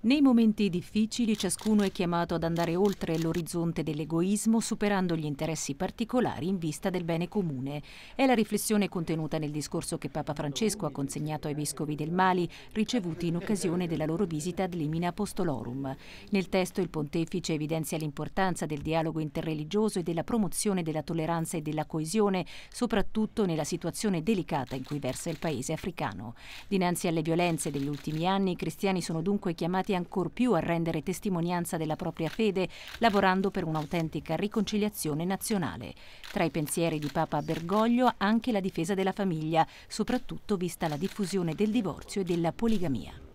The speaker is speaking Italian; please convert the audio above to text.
Nei momenti difficili ciascuno è chiamato ad andare oltre l'orizzonte dell'egoismo superando gli interessi particolari in vista del bene comune. È la riflessione contenuta nel discorso che Papa Francesco ha consegnato ai vescovi del Mali ricevuti in occasione della loro visita ad Limina Apostolorum. Nel testo il pontefice evidenzia l'importanza del dialogo interreligioso e della promozione della tolleranza e della coesione, soprattutto nella situazione delicata in cui versa il paese africano. Dinanzi alle violenze degli ultimi anni i cristiani sono dunque chiamati a ancor più a rendere testimonianza della propria fede, lavorando per un'autentica riconciliazione nazionale. Tra i pensieri di Papa Bergoglio anche la difesa della famiglia, soprattutto vista la diffusione del divorzio e della poligamia.